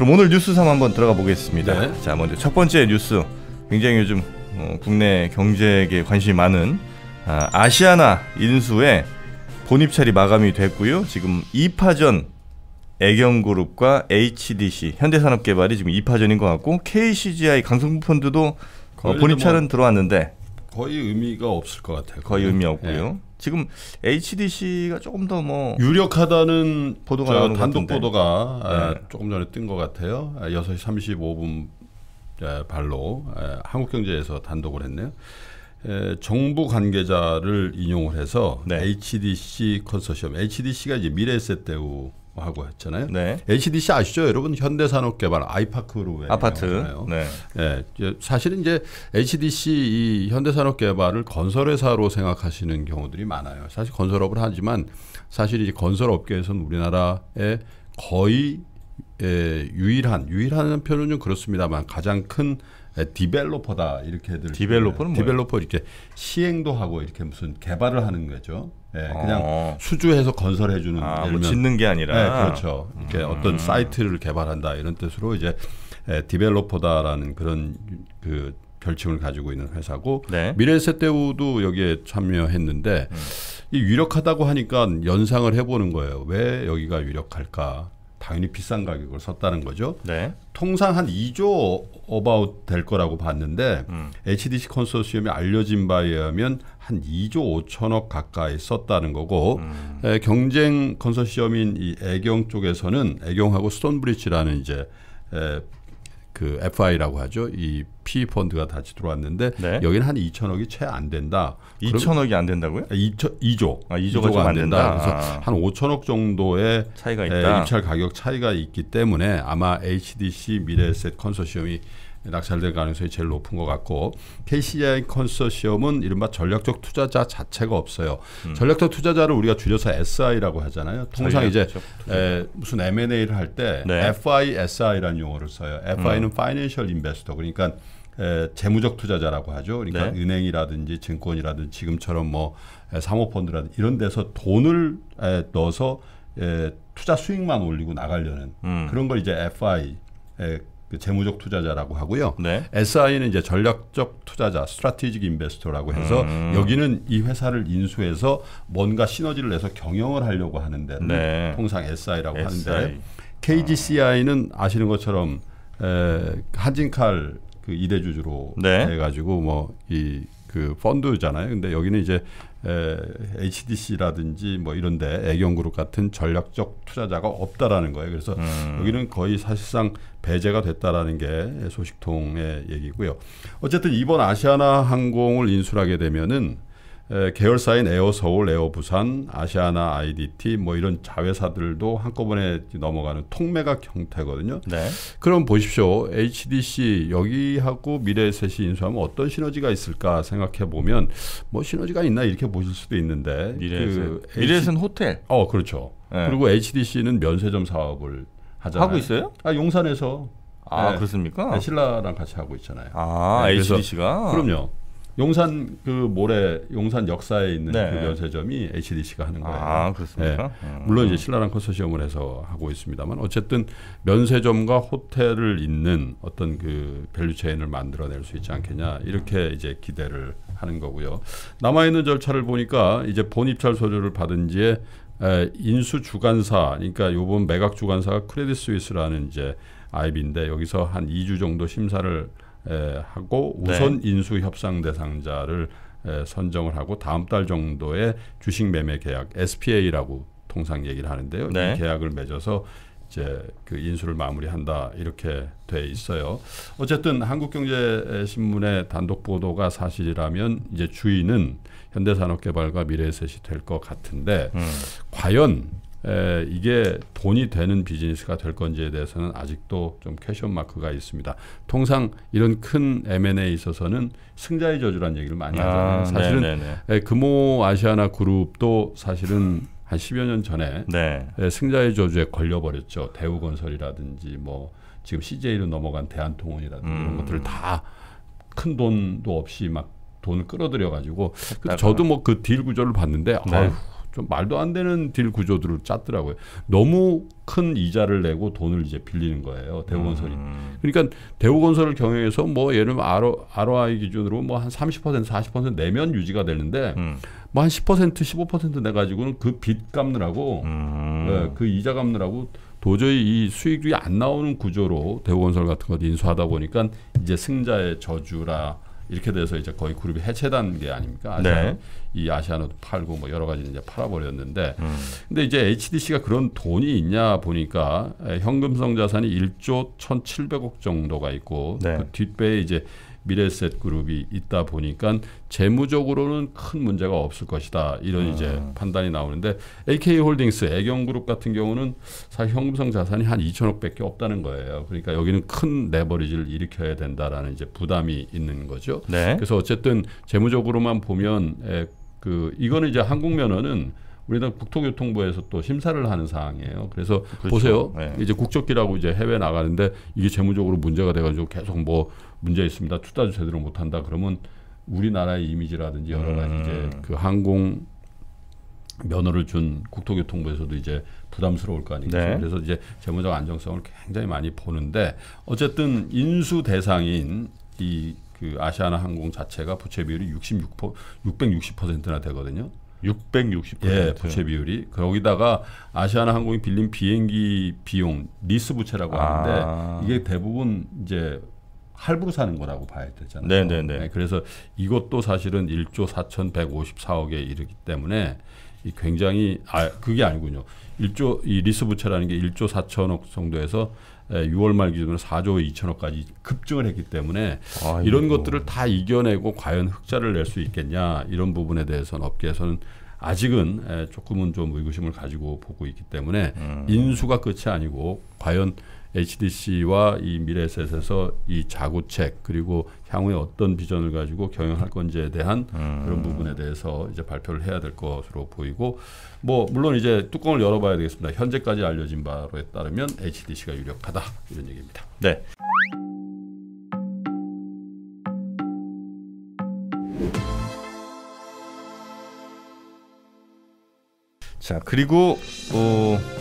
그럼 오늘 뉴스 삼 한번 들어가 보겠습니다. 네. 자, 먼저 첫 번째 뉴스. 굉장히 요즘 어, 국내 경제에 관심이 많은 아, 시아나 인수의 본입찰이 마감이 됐고요. 지금 2파전 애경그룹과 HDC 현대산업개발이 지금 2파전인 것 같고 KCGI 강성펀드도 어, 본입찰은 뭐 들어왔는데 거의 의미가 없을 것 같아요. 거의 의미 네. 없고요. 네. 지금 HDC가 조금 더 뭐 유력하다는 보도가 단독 같은데. 보도가 아, 네. 조금 전에 뜬 것 같아요. 6시 아, 35분 예, 발로 예, 한국경제에서 단독을 했네요. 예, 정부 관계자를 인용을 해서 네. HDC 컨소시엄, HDC가 이제 미래에셋 대우 하고 했잖아요. 네. HDC 아시죠? 여러분 현대산업개발 아이파크로 아파트. 네. 네. 예, 사실은 이제 HDC 이 현대산업개발을 건설회사로 생각하시는 경우들이 많아요. 사실 건설업을 하지만 사실 이제 건설업계에서는 우리나라의 거의 에, 예, 유일한 유일한 표현은 좀 그렇습니다만 가장 큰 에, 예, 디벨로퍼다 이렇게들 디벨로퍼는 디벨로퍼 이렇게 시행도 하고 이렇게 무슨 개발을 하는 거죠. 예, 그냥 어. 수주해서 건설해주는 아, 뭐 짓는 게 아니라 예, 그렇죠. 이렇게 음. 어떤 사이트를 개발한다 이런 뜻으로 이제 예, 디벨로퍼다라는 그런 그 결침을 가지고 있는 회사고 네. 미래세대우도 여기에 참여했는데 음. 이 유력하다고 하니까 연상을 해보는 거예요. 왜 여기가 유력할까? 당연히 비싼 가격을 썼다는 거죠. 네. 통상 한 2조 어바웃 될 거라고 봤는데 음. HDC 컨소시엄이 알려진 바에 의하면 한 2조 5천억 가까이 썼다는 거고 음. 에, 경쟁 컨소시엄인 이 애경 쪽에서는 애경하고 스톤브리지라는 이제 에, 그 FI라고 하죠. 이 p 펀드가 다시 들어왔는데 네. 여기는 한 2천억이 채 안 된다. 2천억이 안 된다고요? 2천 2조. 아, 2조가, 아, 2조가 안 된다. 된다. 그래서 아. 한 5천억 정도의 차이가 있다. 입찰 가격 차이가 있기 때문에 아마 HDC 미래에셋 컨소시엄이 낙찰될 가능성이 제일 높은 것 같고 KCI 컨소시엄은 이른바 전략적 투자자 자체가 없어요. 음. 전략적 투자자를 우리가 줄여서 SI라고 하잖아요. 통상 네, 이제 그렇죠. 에, 무슨 M&A를 할때 네. FI, SI라는 용어를 써요. FI는 음. Financial Investor 그러니까 에, 재무적 투자자라고 하죠. 그러니까 네. 은행이라든지 증권이라든지 지금처럼 뭐 에, 사모펀드라든지 이런 데서 돈을 에, 넣어서 에, 투자 수익만 올리고 나가려는 음. 그런 걸 이제 FI 에, 그 재무적 투자자라고 하고요. 네. SI는 이제 전략적 투자자, 스트라티직 인베스터라고 해서 음. 여기는 이 회사를 인수해서 뭔가 시너지를 내서 경영을 하려고 하는데 네. 통상 SI라고 SI. 하는데 아. KGCI는 아시는 것처럼 에, 한진칼 그 이대주주로 네. 해가지고 뭐이 그 펀드잖아요. 근데 여기는 이제 에, HDC라든지 뭐 이런데 애경그룹 같은 전략적 투자자가 없다라는 거예요. 그래서 음. 여기는 거의 사실상 배제가 됐다라는 게 소식통의 얘기고요. 어쨌든 이번 아시아나 항공을 인수하게 되면은 계열사인 에어 서울, 에어 부산, 아시아나 IDT 뭐 이런 자회사들도 한꺼번에 넘어가는 통매각 형태거든요. 네. 그럼 보십시오. HDC 여기하고 미래셋이 인수하면 어떤 시너지가 있을까 생각해 보면 뭐 시너지가 있나 이렇게 보실 수도 있는데 미래셋. 그 미래셋은 호텔. 어, 그렇죠. 네. 그리고 HDC는 면세점 사업을 하잖아요. 하고 있어요? 아, 용산에서. 아, 네. 그렇습니까? 네, 신라랑 같이 하고 있잖아요. 아, 네, HDC가. 그럼요. 용산 그 모래 용산 역사에 있는 네. 그 면세점이 HDC가 하는 거예요. 아 그렇습니까? 네. 음. 물론 이제 신라랑 컨소시엄을 해서 하고 있습니다만 어쨌든 면세점과 호텔을 잇는 어떤 그 밸류 체인을 만들어낼 수 있지 않겠냐 이렇게 이제 기대를 하는 거고요. 남아 있는 절차를 보니까 이제 본입찰 서류를 받은 지에 인수 주관사 그러니까 요번 매각 주관사가 크레딧 스위스라는 이제 아이비인데 여기서 한 2주 정도 심사를 하고 우선 네. 인수 협상 대상자를 선정을 하고 다음 달 정도에 주식 매매 계약 SPA라고 통상 얘기를 하는데요. 네. 이 계약을 맺어서 이제 그 인수를 마무리한다 이렇게 돼 있어요. 어쨌든 한국경제신문의 단독 보도가 사실이라면 이제 주인은 현대산업개발과 미래에셋이 될 것 같은데 음. 과연 에, 이게 돈이 되는 비즈니스가 될 건지에 대해서는 아직도 좀 캐션 마크가 있습니다. 통상 이런 큰 M&A에 있어서는 승자의 저주란 얘기를 많이 아, 하잖아요. 아, 사실은 네, 네. 에, 금호 아시아나 그룹도 사실은 한 10여 년 전에 네. 에, 승자의 저주에 걸려버렸죠. 대우건설이라든지 뭐 지금 CJ로 넘어간 대한통운이라든지 음. 이런 것들을 다 큰 돈도 없이 막 돈을 끌어들여 가지고 저도 뭐 그 딜 구조를 봤는데 네. 아휴 좀 말도 안 되는 딜 구조들을 짰더라고요. 너무 큰 이자를 내고 돈을 이제 빌리는 거예요. 대우건설이. 음. 그러니까 대우건설을 경영해서 뭐 예를 들면 RO, ROI 기준으로 뭐 한 30% 40% 내면 유지가 되는데 음. 뭐한 10% 15% 내가지고는 그빚 갚느라고 음. 네, 그 이자 갚느라고 도저히 이 수익이 안 나오는 구조로 대우건설 같은 것 인수하다 보니까 이제 승자의 저주라. 이렇게 돼서 이제 거의 그룹이 해체단 계 아닙니까? 아시아 네. 이 아시아노도 팔고 뭐 여러 가지 이제 팔아버렸는데, 음. 근데 이제 HDC가 그런 돈이 있냐 보니까 현금성 자산이 1조 1,700억 정도가 있고 네. 그 뒷배에 이제 미래셋 그룹이 있다 보니까 재무적으로는 큰 문제가 없을 것이다 이런 음. 이제 판단이 나오는데 AK홀딩스 애경그룹 같은 경우는 사실 현금성 자산이 한 2천억밖에 없다는 거예요. 그러니까 여기는 큰 레버리지를 일으켜야 된다라는 이제 부담이 있는 거죠. 네. 그래서 어쨌든 재무적으로만 보면 에, 그 이거는 이제 한국 면허는 우리나 국토교통부에서 또 심사를 하는 사항이에요. 그래서 그렇죠. 보세요. 네. 이제 국적기라고 이제 해외 나가는데 이게 재무적으로 문제가 돼가지고 계속 뭐 문제 있습니다. 투자도 제대로 못한다. 그러면 우리나라의 이미지라든지 여러 가지 음. 이제 그 항공 면허를 준 국토교통부에서도 이제 부담스러울 거아니겠어 네. 그래서 이제 재무적 안정성을 굉장히 많이 보는데 어쨌든 인수 대상인 이그 아시아나 항공 자체가 부채 비율이 66% 660%나 되거든요. 660% 예, 부채 비율이 거기다가 아시아나 항공이 빌린 비행기 비용 리스 부채라고 아. 하는데 이게 대부분 이제 할부로 사는 거라고 봐야 되잖아요. 네네네. 네, 그래서 이것도 사실은 1조 4,154억에 이르기 때문에 굉장히 아 그게 아니군요. 1조 이 리스 부채라는 게 1조 4천억 정도에서 6월 예, 말 기준으로 4조 2천억까지 급증을 했기 때문에 아이고. 이런 것들을 다 이겨내고 과연 흑자를 낼 수 있겠냐 이런 부분에 대해서는 업계에서는 아직은 예, 조금은 좀 의구심을 가지고 보고 있기 때문에 음. 인수가 끝이 아니고 과연 HDC와 이 미래셋에서 이 자구책 그리고 향후에 어떤 비전을 가지고 경영할 건지에 대한 음. 그런 부분에 대해서 이제 발표를 해야 될 것으로 보이고 뭐 물론 이제 뚜껑을 열어봐야 되겠습니다. 현재까지 알려진 바로에 따르면 HDC가 유력하다 이런 얘기입니다. 네. 자 그리고 어.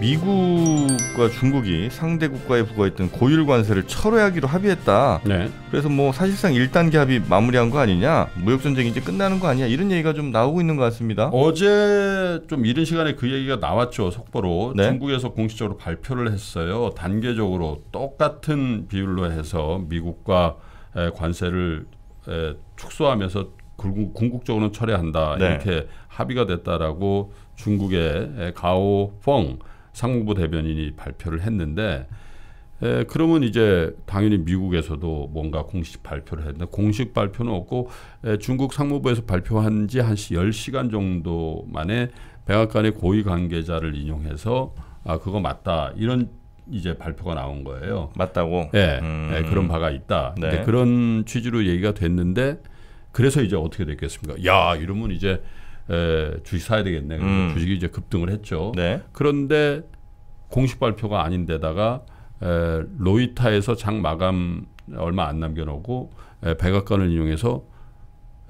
미국과 중국이 상대 국가에 부과했던 고율 관세를 철회하기로 합의했다. 네. 그래서 뭐 사실상 1단계 합의 마무리한 거 아니냐? 무역 전쟁이 이제 끝나는 거 아니야? 이런 얘기가 좀 나오고 있는 것 같습니다. 어제 좀 이른 시간에 그 얘기가 나왔죠. 속보로 네. 중국에서 공식적으로 발표를 했어요. 단계적으로 똑같은 비율로 해서 미국과 관세를 축소하면서 궁극적으로는 철회한다. 네. 이렇게 합의가 됐다라고 중국의 가오펑 상무부 대변인이 발표를 했는데 에, 그러면 이제 당연히 미국에서도 뭔가 공식 발표를 했는데 공식 발표는 없고 에, 중국 상무부에서 발표한 지 한 10시간 정도 만에 백악관의 고위 관계자를 인용해서 아 그거 맞다 이런 이제 발표가 나온 거예요. 맞다고. 예, 음. 예 그런 바가 있다. 네. 그런 취지로 얘기가 됐는데 그래서 이제 어떻게 됐겠습니까? 야 이러면 이제 에, 주식 사야 되겠네. 음. 주식이 이제 급등을 했죠. 네. 그런데 공식 발표가 아닌데다가 에, 로이타에서 장 마감 얼마 안 남겨놓고 에, 백악관을 이용해서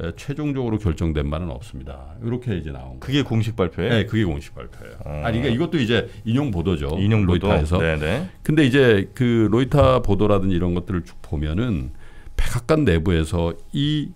에, 최종적으로 결정된 바는 없습니다. 이렇게 이제 나온 거예요. 그게 공식 발표예요? 네, 그게 공식 발표예요. 아, 아 그러니까 이것도 이제 인용 보도죠. 인용 보도. 로이타에서. 네네. 네. 근데 이제 그 로이타 보도라든지 이런 것들을 쭉 보면은 백악관 내부에서 이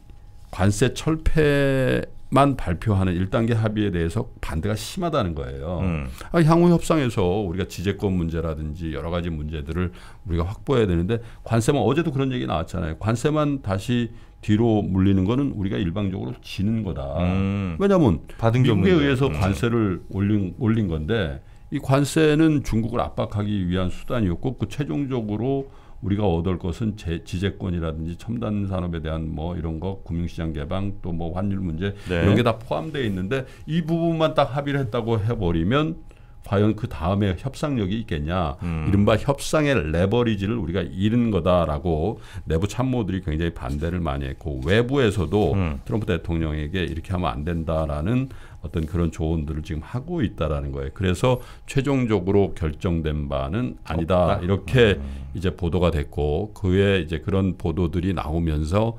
관세 철폐 만 발표하는 1단계 합의에 대해서 반대가 심하다는 거예요. 음. 아, 향후 협상에서 우리가 지재권 문제라든지 여러 가지 문제들을 우리가 확보해야 되는데 관세만 어제도 그런 얘기 나왔잖아요. 관세만 다시 뒤로 물리는 거는 우리가 일방적으로 지는 거다. 음. 왜냐하면 미국에 의해서 음. 관세를 음. 올린, 올린 건데 이 관세는 중국을 압박하기 위한 수단이었고 그 최종적으로 우리가 얻을 것은 제, 지재권이라든지 첨단 산업에 대한 뭐 이런 거 금융시장 개방 또 뭐 환율 문제 네. 이런 게 다 포함되어 있는데 이 부분만 딱 합의를 했다고 해버리면 과연 그 다음에 협상력이 있겠냐. 음. 이른바 협상의 레버리지를 우리가 잃은 거다라고 내부 참모들이 굉장히 반대를 많이 했고 외부에서도 음. 트럼프 대통령에게 이렇게 하면 안 된다라는 어떤 그런 조언들을 지금 하고 있다라는 거예요. 그래서 최종적으로 결정된 바는 아니다 없다. 이렇게 음. 이제 보도가 됐고 그에 이제 그런 보도들이 나오면서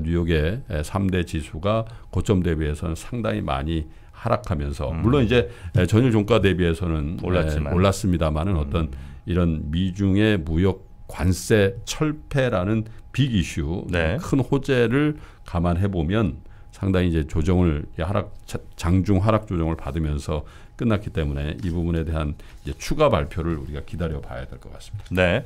뉴욕의 3대 지수가 고점 대비해서는 상당히 많이 하락하면서 음. 물론 이제 전일 종가 대비해서는 예, 올랐지만 올랐습니다만은 음. 어떤 이런 미중의 무역 관세 철폐라는 빅 이슈 네. 큰 호재를 감안해 보면 상당히 이제 조정을 하락 장중 하락 조정을 받으면서 끝났기 때문에 이 부분에 대한 이제 추가 발표를 우리가 기다려 봐야 될 것 같습니다. 네.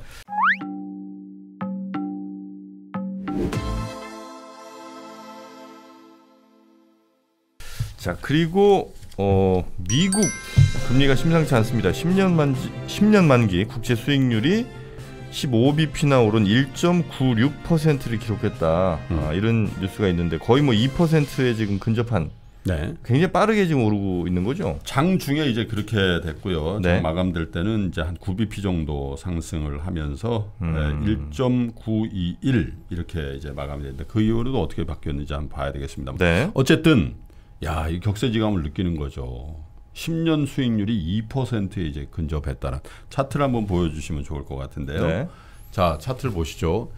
자 그리고 어, 미국 금리가 심상치 않습니다. 10년 만기, 10년 만기 국제 수익률이 15bp나 오른 1.96%를 기록했다. 음. 아, 이런 뉴스가 있는데 거의 뭐 2%에 지금 근접한 네. 굉장히 빠르게 지금 오르고 있는 거죠. 장 중에 이제 그렇게 됐고요. 네. 장 마감될 때는 이제 한 9bp 정도 상승을 하면서 음. 네, 1.921 이렇게 이제 마감이 됐는데 그 이후로도 어떻게 바뀌었는지 한번 봐야 되겠습니다. 네. 어쨌든 야, 이 격세지감을 느끼는 거죠. 10년 수익률이 2%에 이제 근접했다는 차트를 한번 보여주시면 좋을 것 같은데요. 네. 자, 차트를 보시죠.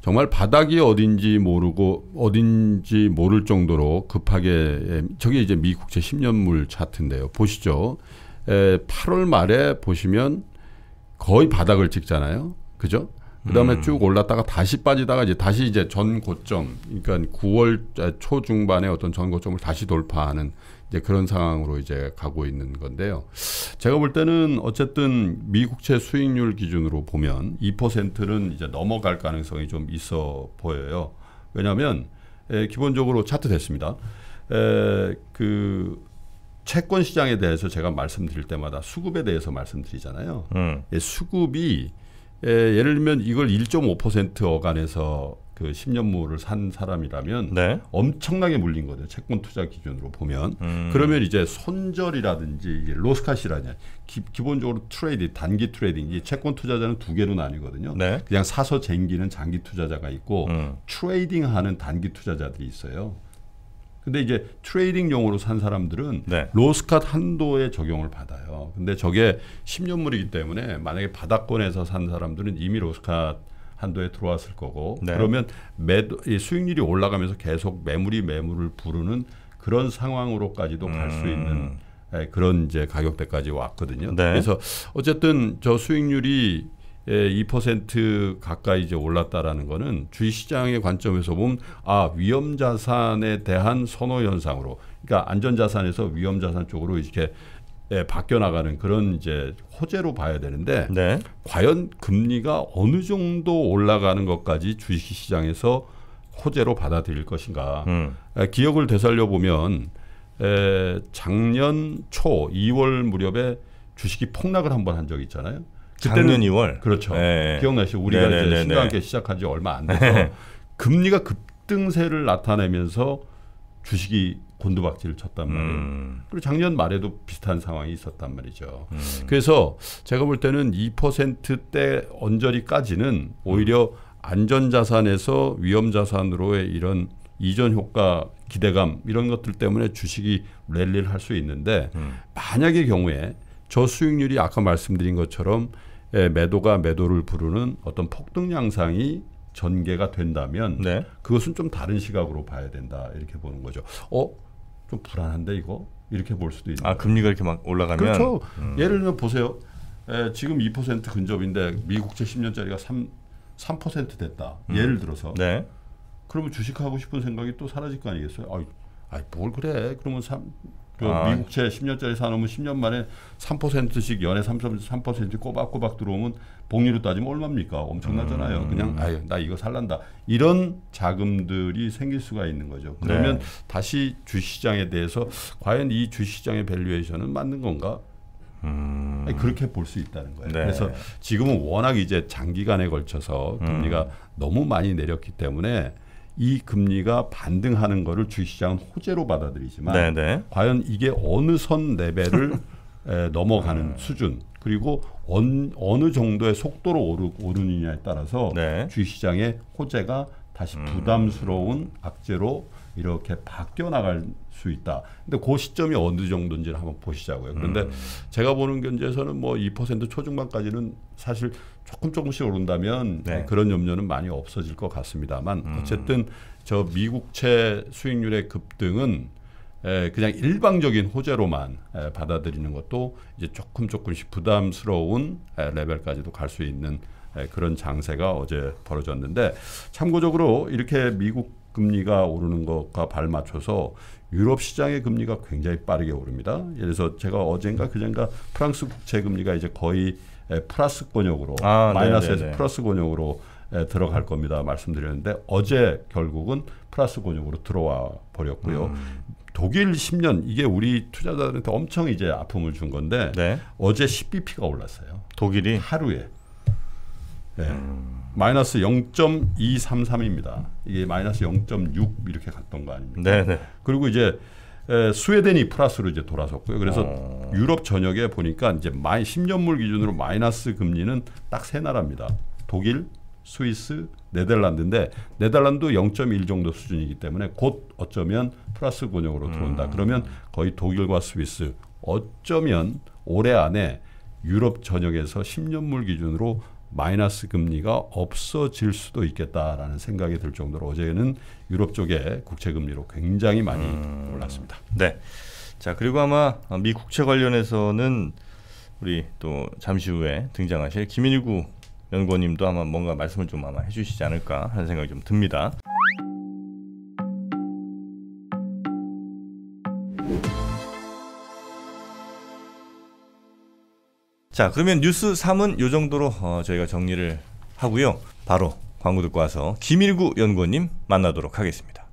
정말 바닥이 어딘지 모르고 어딘지 모를 정도로 급하게 저게 이제 미 국채 10년물 차트인데요. 보시죠. 에, 8월 말에 보시면 거의 바닥을 찍잖아요. 그죠? 그다음에 음. 쭉 올랐다가 다시 빠지다가 이제 다시 이제 전 고점 그러니까 9월 아, 초 중반에 어떤 전 고점을 다시 돌파하는 이제 그런 상황으로 이제 가고 있는 건데요. 제가 볼 때는 어쨌든 미국채 수익률 기준으로 보면 2%는 이제 넘어갈 가능성이 좀 있어 보여요. 왜냐하면 에, 기본적으로 차트 됐습니다. 에, 그 채권 시장에 대해서 제가 말씀드릴 때마다 수급에 대해서 말씀드리잖아요. 음. 예, 수급이 예, 예를 들면 이걸 1.5% 어간에서 그 10년물을 산 사람이라면 네. 엄청나게 물린 거죠. 채권 투자 기준으로 보면. 음. 그러면 이제 손절이라든지 로스카시라냐 기, 본적으로 트레이드 단기 트레이딩 이 채권 투자자는 두 개로 나뉘거든요. 네. 그냥 사서 쟁기는 장기 투자자가 있고 음. 트레이딩하는 단기 투자자들이 있어요. 근데 이제 트레이딩 용으로 산 사람들은 네. 로스캇 한도에 적용을 받아요. 근데 저게 10년물이기 때문에 만약에 바닥권에서 산 사람들은 이미 로스캇 한도에 들어왔을 거고 네. 그러면 매도 수익률이 올라가면서 계속 매물이 매물을 부르는 그런 상황으로까지도 음. 갈수 있는 그런 이제 가격대까지 왔거든요. 네. 그래서 어쨌든 저 수익률이 2% 예, 가까이 이제 올랐다라는 거는 주식 시장의 관점에서 보면 아 위험 자산에 대한 선호 현상으로 그러니까 안전 자산에서 위험 자산 쪽으로 이렇게 예, 바뀌어 나가는 그런 이제 호재로 봐야 되는데 네. 과연 금리가 어느 정도 올라가는 것까지 주식 시장에서 호재로 받아들일 것인가? 음. 예, 기억을 되살려 보면 에, 예, 작년 초 2월 무렵에 주식이 폭락을 한 번 한 적이 있잖아요. 그때는, 작년 2월 그렇죠. 네. 기억나시죠? 우리가 네네 신과 함께 시작한 지 얼마 안 돼서 네. 금리가 급등세를 나타내면서 주식이 곤두박질을 쳤단 음. 말이에요. 음. 그리고 작년 말에도 비슷한 상황이 있었단 말이죠. 음. 그래서 제가 볼 때는 2%대 언저리까지는 오히려 음. 안전자산에서 위험자산으로의 이런 이전 효과 기대감 이런 것들 때문에 주식이 랠리를 할 수 있는데 음. 만약의 경우에 저 수익률이 아까 말씀드린 것처럼 예, 매도가 매도를 부르는 어떤 폭등 양상이 전개가 된다면 네. 그것은 좀 다른 시각으로 봐야 된다 이렇게 보는 거죠. 어? 좀 불안한데 이거? 이렇게 볼 수도 있는 아 금리가 이렇게 막 올라가면 그렇죠. 음. 예를 들면 보세요. 에, 예, 지금 2% 근접인데 미국채 10년짜리가 3, 3% 됐다. 음. 예를 들어서. 네. 그러면 주식하고 싶은 생각이 또 사라질 거 아니겠어요? 아아뭘 그래. 그러면 3, 그 아. 미국채 10년짜리 사놓으면 10년 만에 3%씩 연에 3.3% 꼬박꼬박 들어오면 복리로 따지면 얼마입니까? 엄청나잖아요. 음. 그냥 아유 나 이거 살란다. 이런 자금들이 생길 수가 있는 거죠. 네. 그러면 네. 다시 주시장에 대해서 과연 이 주시장의 밸류에이션은 맞는 건가? 음. 그렇게 볼 수 있다는 거예요. 네. 그래서 지금은 워낙 이제 장기간에 걸쳐서 금리가 음. 너무 많이 내렸기 때문에 이 금리가 반등하는 거를 주시장은 호재로 받아들이지만 네네. 네. 과연 이게 어느 선 레벨을 에, 넘어가는 음. 수준 그리고 언, 어느 정도의 속도로 오르, 오르느냐에 따라서 네. 주시장의 호재가 다시 음. 부담스러운 악재로 이렇게 바뀌어 나갈 수 있다. 근데 그 시점이 어느 정도인지를 한번 보시자고요. 그런데 음. 제가 보는 견제에서는뭐 2% 초중반까지는 사실 조금 조금씩 오른다면 네. 그런 염려는 많이 없어질 것 같습니다만 음. 어쨌든 저 미국채 수익률의 급등은 에 그냥 일방적인 호재로만 에 받아들이는 것도 이제 조금 조금씩 부담스러운 에 레벨까지도 갈 수 있는 에 그런 장세가 어제 벌어졌는데 참고적으로 이렇게 미국 금리가 오르는 것과 발맞춰서 유럽 시장의 금리가 굉장히 빠르게 오릅니다. 예를 들어서 제가 어젠가 그젠가 프랑스 국채 금리가 이제 거의 플러스 권역으로 아, 네, 마이너스에서 네네네. 네. 플러스 권역으로 들어갈 겁니다. 말씀드렸는데 어제 결국은 플러스 권역으로 들어와 버렸고요. 음. 독일 10년 이게 우리 투자자들한테 엄청 이제 아픔을 준 건데 네. 어제 10bp가 올랐어요. 독일이 하루에. 네. 음. 마이너스 0.233입니다. 이게 마이너스 0.6 이렇게 갔던 거 아닙니까? 네네. 네. 그리고 이제 에, 스웨덴이 플러스로 이제 돌아섰고요. 그래서 어. 유럽 전역에 보니까 이제 마이 10년물 기준으로 마이너스 금리는 딱 세 나라입니다. 독일, 스위스, 네덜란드인데 네덜란드 0.1 정도 수준이기 때문에 곧 어쩌면 플러스 권역으로 들어온다. 음. 그러면 거의 독일과 스위스 어쩌면 올해 안에 유럽 전역에서 10년물 기준으로 마이너스 금리가 없어질 수도 있겠다라는 생각이 들 정도로 어제는 유럽 쪽의 국채 금리로 굉장히 많이 음, 올랐습니다. 네. 자 그리고 아마 미 국채 관련해서는 우리 또 잠시 후에 등장하실 김인구 연구원님도 아마 뭔가 말씀을 좀 아마 해주시지 않을까 하는 생각이 좀 듭니다. 자 그러면 뉴스 3은 요 정도로 어, 저희가 정리를 하고요. 바로 광고 듣고 와서 김일구 연구원님 만나도록 하겠습니다.